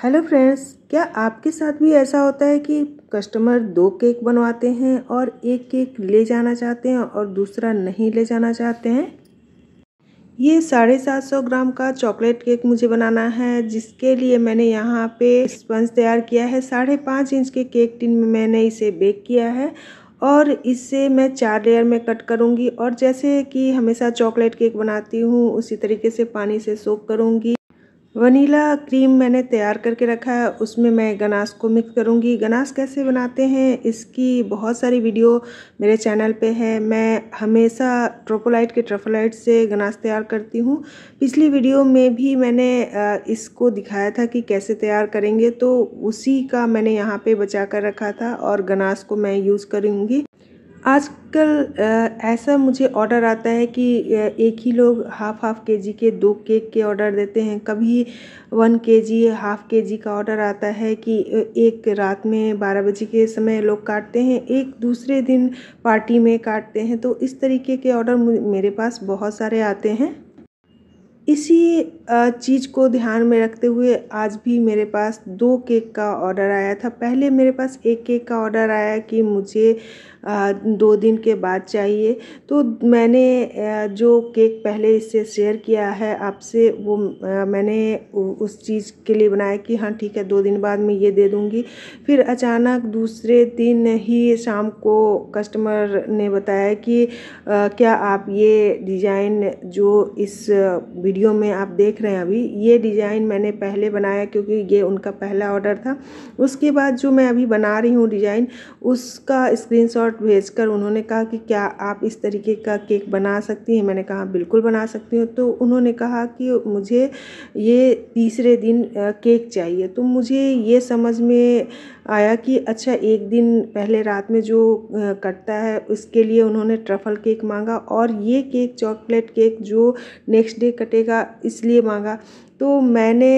hello friends क्या आपके साथ भी ऐसा होता है कि कस्टमर दो केक बनवाते हैं और एक केक ले जाना चाहते हैं और दूसरा नहीं ले जाना चाहते हैं ये साढ़े सात सौ ग्राम का चॉकलेट केक मुझे बनाना है जिसके लिए मैंने यहाँ पे स्पंज तैयार किया है साढ़े पाँच इंच के केक टिन में मैंने इसे बेक किया है और इसे मैं चार लेयर में कट करूँगी और जैसे कि हमेशा चॉकलेट केक बनाती हूँ उसी तरीके से पानी से सोख करूँगी वनीला क्रीम मैंने तैयार करके रखा है उसमें मैं गनास को मिक्स करूँगी गनास कैसे बनाते हैं इसकी बहुत सारी वीडियो मेरे चैनल पे है मैं हमेशा ट्रोपोलाइट के ट्रफोलाइट से गनास तैयार करती हूँ पिछली वीडियो में भी मैंने इसको दिखाया था कि कैसे तैयार करेंगे तो उसी का मैंने यहाँ पे बचा कर रखा था और गनास को मैं यूज़ करूँगी आजकल ऐसा मुझे ऑर्डर आता है कि एक ही लोग हाफ हाफ के जी के दो केक के ऑर्डर देते हैं कभी वन के जी हाफ के जी का ऑर्डर आता है कि एक रात में बारह बजे के समय लोग काटते हैं एक दूसरे दिन पार्टी में काटते हैं तो इस तरीके के ऑर्डर मेरे पास बहुत सारे आते हैं इसी चीज़ को ध्यान में रखते हुए आज भी मेरे पास दो केक का ऑर्डर आया था पहले मेरे पास एक केक का ऑर्डर आया कि मुझे दो दिन के बाद चाहिए तो मैंने जो केक पहले इससे शेयर किया है आपसे वो मैंने उस चीज़ के लिए बनाया कि हाँ ठीक है दो दिन बाद मैं ये दे दूँगी फिर अचानक दूसरे दिन ही शाम को कस्टमर ने बताया कि क्या आप ये डिज़ाइन जो इस वीडियो में आप देख रहे हैं अभी ये डिज़ाइन मैंने पहले बनाया क्योंकि ये उनका पहला ऑर्डर था उसके बाद जो मैं अभी बना रही हूँ डिज़ाइन उसका स्क्रीनशॉट भेज भेजकर उन्होंने कहा कि क्या आप इस तरीके का केक बना सकती हैं मैंने कहा बिल्कुल बना सकती हूँ तो उन्होंने कहा कि मुझे ये तीसरे दिन केक चाहिए तो मुझे ये समझ में आया कि अच्छा एक दिन पहले रात में जो कटता है उसके लिए उन्होंने ट्रफल केक मांगा और ये केक चॉकलेट केक जो नेक्स्ट डे कटेगा इसलिए मांगा तो मैंने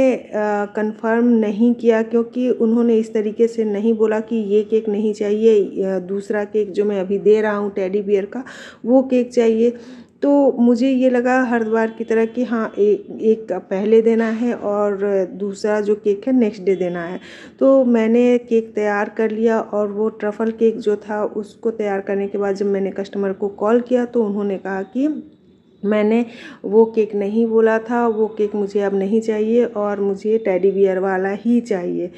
कंफर्म नहीं किया क्योंकि उन्होंने इस तरीके से नहीं बोला कि ये केक नहीं चाहिए दूसरा केक जो मैं अभी दे रहा हूँ टेडी बियर का वो केक चाहिए तो मुझे ये लगा हर बार की तरह कि हाँ ए, एक पहले देना है और दूसरा जो केक है नेक्स्ट डे देना है तो मैंने केक तैयार कर लिया और वो ट्रफल केक जो था उसको तैयार करने के बाद जब मैंने कस्टमर को कॉल किया तो उन्होंने कहा कि मैंने वो केक नहीं बोला था वो केक मुझे अब नहीं चाहिए और मुझे टेडी बियर वाला ही चाहिए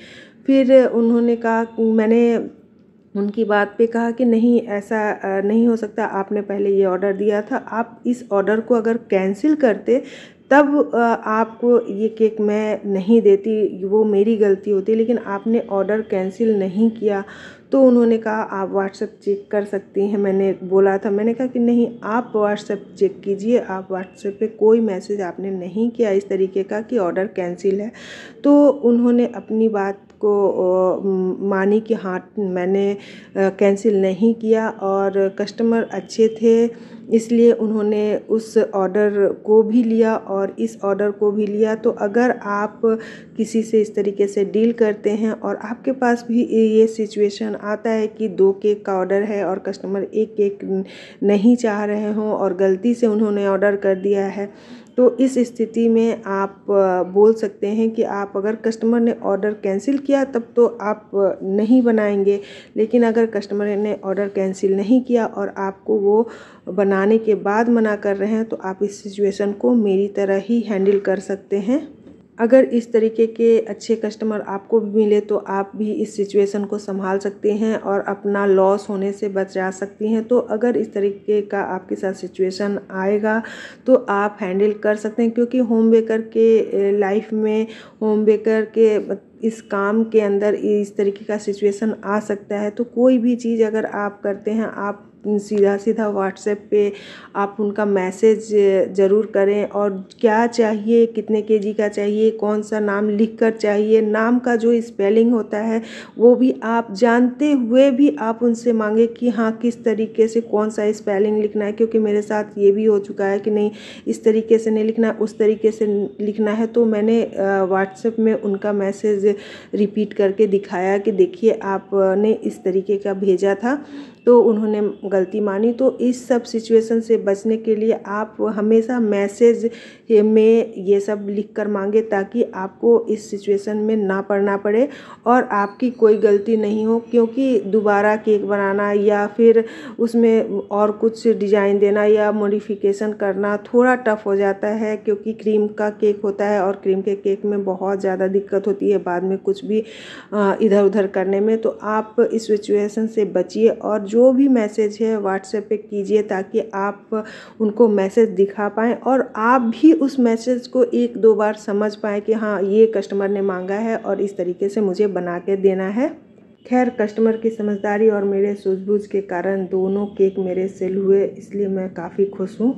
फिर उन्होंने कहा मैंने उनकी बात पे कहा कि नहीं ऐसा नहीं हो सकता आपने पहले ये ऑर्डर दिया था आप इस ऑर्डर को अगर कैंसिल करते तब आपको ये केक मैं नहीं देती वो मेरी गलती होती लेकिन आपने ऑर्डर कैंसिल नहीं किया तो उन्होंने कहा आप व्हाट्सएप चेक कर सकती हैं मैंने बोला था मैंने कहा कि नहीं आप व्हाट्सएप चेक कीजिए आप व्हाट्सएप पे कोई मैसेज आपने नहीं किया इस तरीके का कि ऑर्डर कैंसिल है तो उन्होंने अपनी बात को मानी कि हाँ मैंने कैंसिल नहीं किया और कस्टमर अच्छे थे इसलिए उन्होंने उस ऑर्डर को भी लिया और इस ऑर्डर को भी लिया तो अगर आप किसी से इस तरीके से डील करते हैं और आपके पास भी ये सिचुएशन आता है कि दो केक का ऑर्डर है और कस्टमर एक केक नहीं चाह रहे हों और गलती से उन्होंने ऑर्डर कर दिया है तो इस स्थिति में आप बोल सकते हैं कि आप अगर कस्टमर ने ऑर्डर कैंसिल किया तब तो आप नहीं बनाएंगे लेकिन अगर कस्टमर ने ऑर्डर कैंसिल नहीं किया और आपको वो बनाने के बाद मना कर रहे हैं तो आप इस सिचुएशन को मेरी तरह ही हैंडल कर सकते हैं अगर इस तरीके के अच्छे कस्टमर आपको भी मिले तो आप भी इस सिचुएशन को संभाल सकते हैं और अपना लॉस होने से बचा सकती हैं तो अगर इस तरीके का आपके साथ सिचुएशन आएगा तो आप हैंडल कर सकते हैं क्योंकि होम बेकर के लाइफ में होम बेकर के इस काम के अंदर इस तरीके का सिचुएशन आ सकता है तो कोई भी चीज़ अगर आप करते हैं आप सीधा सीधा व्हाट्सएप पे आप उनका मैसेज ज़रूर करें और क्या चाहिए कितने के जी का चाहिए कौन सा नाम लिखकर चाहिए नाम का जो स्पेलिंग होता है वो भी आप जानते हुए भी आप उनसे मांगे कि हाँ किस तरीके से कौन सा स्पेलिंग लिखना है क्योंकि मेरे साथ ये भी हो चुका है कि नहीं इस तरीके से नहीं लिखना उस तरीके से लिखना है तो मैंने व्हाट्सएप में उनका मैसेज रिपीट करके दिखाया कि देखिए आपने इस तरीके का भेजा था तो उन्होंने गलती मानी तो इस सब सिचुएशन से बचने के लिए आप हमेशा मैसेज में ये सब लिख कर मांगे ताकि आपको इस सिचुएशन में ना पड़ना पड़े और आपकी कोई गलती नहीं हो क्योंकि दोबारा केक बनाना या फिर उसमें और कुछ डिज़ाइन देना या मॉडिफिकेशन करना थोड़ा टफ हो जाता है क्योंकि क्रीम का केक होता है और क्रीम के केक में बहुत ज़्यादा दिक्कत होती है बाद में कुछ भी इधर उधर करने में तो आप इस सिचुएशन से बचिए और जो भी मैसेज है मुझे व्हाट्सएप पे कीजिए ताकि आप उनको मैसेज दिखा पाएँ और आप भी उस मैसेज को एक दो बार समझ पाएँ कि हाँ ये कस्टमर ने मांगा है और इस तरीके से मुझे बना के देना है खैर कस्टमर की समझदारी और मेरे सूझबूझ के कारण दोनों केक मेरे सेल हुए इसलिए मैं काफ़ी खुश हूँ